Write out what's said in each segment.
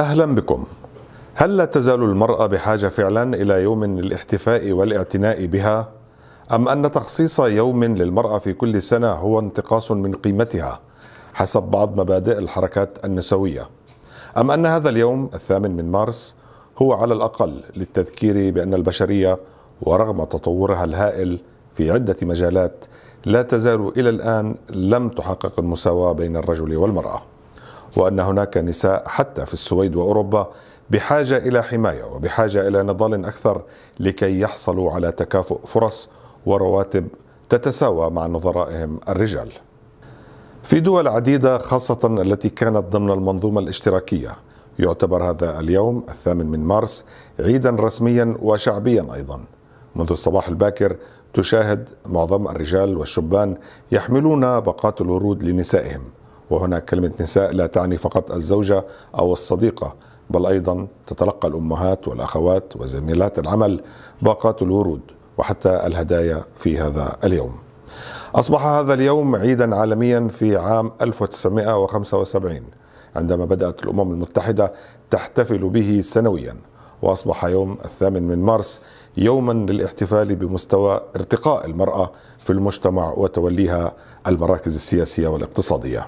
أهلا بكم هل لا تزال المرأة بحاجة فعلا إلى يوم للاحتفاء والاعتناء بها؟ أم أن تخصيص يوم للمرأة في كل سنة هو انتقاص من قيمتها حسب بعض مبادئ الحركات النسوية؟ أم أن هذا اليوم الثامن من مارس هو على الأقل للتذكير بأن البشرية ورغم تطورها الهائل في عدة مجالات لا تزال إلى الآن لم تحقق المساواة بين الرجل والمرأة وأن هناك نساء حتى في السويد وأوروبا بحاجة إلى حماية وبحاجة إلى نضال أكثر لكي يحصلوا على تكافؤ فرص ورواتب تتساوى مع نظرائهم الرجال. في دول عديدة خاصة التي كانت ضمن المنظومة الاشتراكية يعتبر هذا اليوم الثامن من مارس عيدا رسميا وشعبيا أيضا منذ الصباح الباكر تشاهد معظم الرجال والشبان يحملون باقات الورود لنسائهم وهنا كلمة نساء لا تعني فقط الزوجة أو الصديقة بل أيضا تتلقى الأمهات والأخوات وزميلات العمل باقات الورود وحتى الهدايا في هذا اليوم أصبح هذا اليوم عيدا عالميا في عام 1975 عندما بدأت الأمم المتحدة تحتفل به سنويا وأصبح يوم الثامن من مارس يوما للاحتفال بمستوى ارتقاء المرأة في المجتمع وتوليها المراكز السياسية والاقتصادية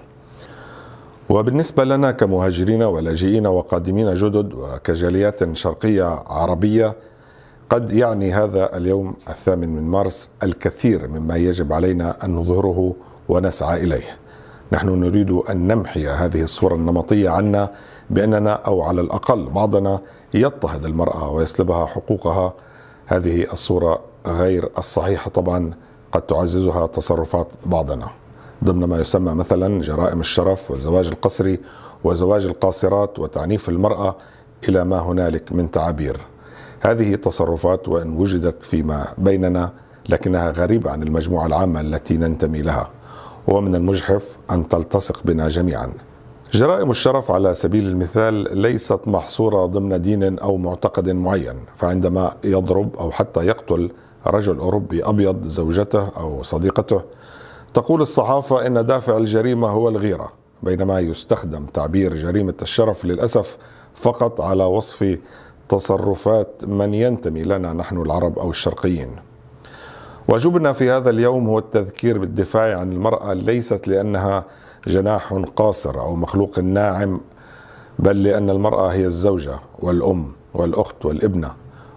وبالنسبة لنا كمهاجرين ولاجئين وقادمين جدد وكجاليات شرقية عربية قد يعني هذا اليوم الثامن من مارس الكثير مما يجب علينا أن نظهره ونسعى إليه نحن نريد أن نمحي هذه الصورة النمطية عنا بأننا أو على الأقل بعضنا يضطهد المرأة ويسلبها حقوقها هذه الصورة غير الصحيحة طبعا قد تعززها تصرفات بعضنا ضمن ما يسمى مثلا جرائم الشرف والزواج القسري وزواج القاصرات وتعنيف المرأة إلى ما هنالك من تعابير هذه التصرفات وإن وجدت فيما بيننا لكنها غريبة عن المجموعة العامة التي ننتمي لها ومن المجحف أن تلتصق بنا جميعا جرائم الشرف على سبيل المثال ليست محصورة ضمن دين أو معتقد معين فعندما يضرب أو حتى يقتل رجل أوروبي أبيض زوجته أو صديقته تقول الصحافة إن دافع الجريمة هو الغيرة بينما يستخدم تعبير جريمة الشرف للأسف فقط على وصف تصرفات من ينتمي لنا نحن العرب أو الشرقيين واجبنا في هذا اليوم هو التذكير بالدفاع عن المرأة ليست لأنها جناح قاصر أو مخلوق ناعم بل لأن المرأة هي الزوجة والأم والأخت والابنة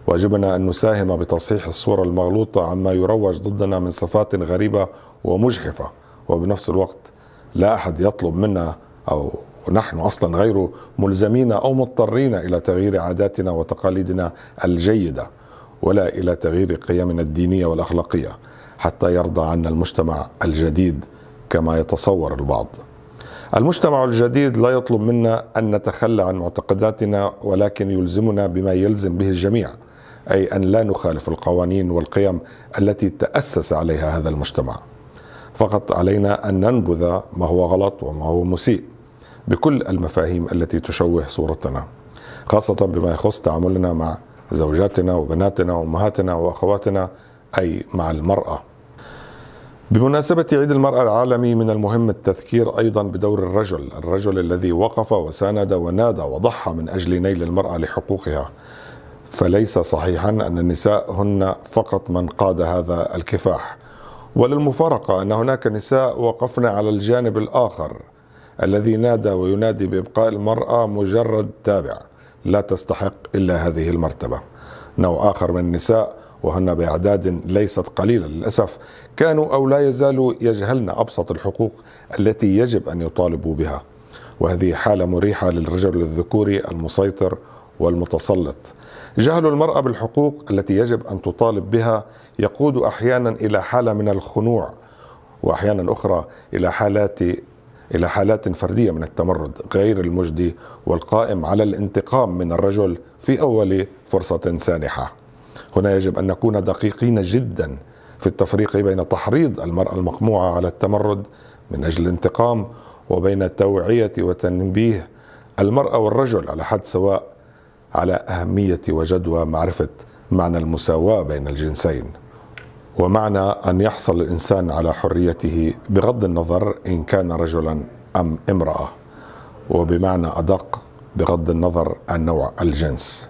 واجبنا أن نساهم بتصحيح الصورة المغلوطة عما يروج ضدنا من صفات غريبة ومجحفة وبنفس الوقت لا أحد يطلب منا أو نحن اصلا غير ملزمين او مضطرين الى تغيير عاداتنا وتقاليدنا الجيده ولا الى تغيير قيمنا الدينيه والاخلاقيه حتى يرضى عنا المجتمع الجديد كما يتصور البعض. المجتمع الجديد لا يطلب منا ان نتخلى عن معتقداتنا ولكن يلزمنا بما يلزم به الجميع اي ان لا نخالف القوانين والقيم التي تاسس عليها هذا المجتمع. فقط علينا أن ننبذ ما هو غلط وما هو مسيء بكل المفاهيم التي تشوه صورتنا خاصة بما يخص تعاملنا مع زوجاتنا وبناتنا وأمهاتنا وأخواتنا أي مع المرأة بمناسبة عيد المرأة العالمي من المهم التذكير أيضا بدور الرجل الرجل الذي وقف وساند ونادى وضحى من أجل نيل المرأة لحقوقها فليس صحيحا أن النساء هن فقط من قاد هذا الكفاح وللمفارقة أن هناك نساء وقفن على الجانب الآخر الذي نادى وينادي بإبقاء المرأة مجرد تابع لا تستحق إلا هذه المرتبة نوع آخر من النساء وهن بأعداد ليست قليلة للأسف كانوا أو لا يزالوا يجهلن أبسط الحقوق التي يجب أن يطالبوا بها وهذه حالة مريحة للرجل الذكوري المسيطر والمتسلط جهل المرأة بالحقوق التي يجب أن تطالب بها يقود أحيانا إلى حالة من الخنوع وأحيانا أخرى إلى حالات إلى حالات فردية من التمرد غير المجدي والقائم على الانتقام من الرجل في أول فرصة سانحة هنا يجب أن نكون دقيقين جدا في التفريق بين تحريض المرأة المقموعة على التمرد من أجل الانتقام وبين توعية وتنبيه المرأة والرجل على حد سواء على أهمية وجدوى معرفة معنى المساواة بين الجنسين ومعنى أن يحصل الإنسان على حريته بغض النظر إن كان رجلا أم امرأة وبمعنى أدق بغض النظر عن نوع الجنس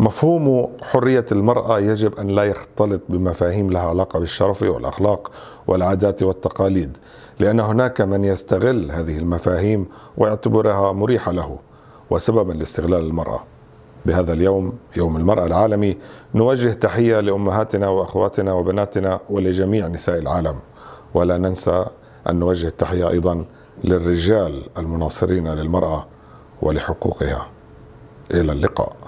مفهوم حرية المرأة يجب أن لا يختلط بمفاهيم لها علاقة بالشرف والأخلاق والعادات والتقاليد لأن هناك من يستغل هذه المفاهيم ويعتبرها مريحة له وسببا لاستغلال المرأة بهذا اليوم يوم المرأة العالمي نوجه تحية لأمهاتنا وأخواتنا وبناتنا ولجميع نساء العالم ولا ننسى أن نوجه التحية أيضا للرجال المناصرين للمرأة ولحقوقها إلى اللقاء